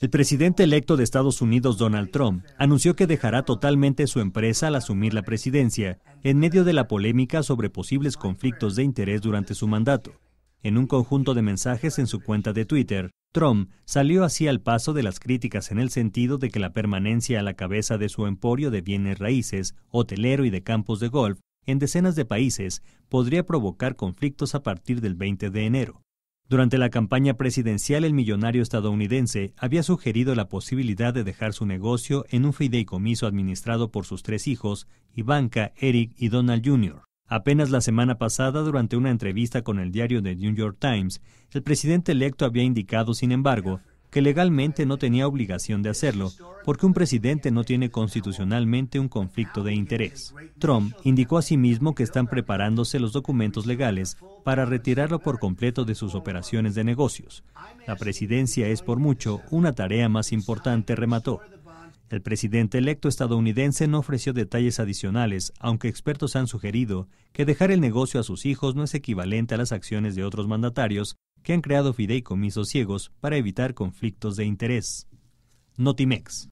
El presidente electo de Estados Unidos, Donald Trump, anunció que dejará totalmente su empresa al asumir la presidencia, en medio de la polémica sobre posibles conflictos de interés durante su mandato. En un conjunto de mensajes en su cuenta de Twitter, Trump salió así al paso de las críticas en el sentido de que la permanencia a la cabeza de su emporio de bienes raíces, hotelero y de campos de golf en decenas de países podría provocar conflictos a partir del 20 de enero. Durante la campaña presidencial, el millonario estadounidense había sugerido la posibilidad de dejar su negocio en un fideicomiso administrado por sus tres hijos, Ivanka, Eric y Donald Jr. Apenas la semana pasada, durante una entrevista con el diario The New York Times, el presidente electo había indicado, sin embargo, que legalmente no tenía obligación de hacerlo, porque un presidente no tiene constitucionalmente un conflicto de interés. Trump indicó asimismo que están preparándose los documentos legales para retirarlo por completo de sus operaciones de negocios. La presidencia es por mucho una tarea más importante, remató. El presidente electo estadounidense no ofreció detalles adicionales, aunque expertos han sugerido que dejar el negocio a sus hijos no es equivalente a las acciones de otros mandatarios que han creado fideicomisos ciegos para evitar conflictos de interés. Notimex.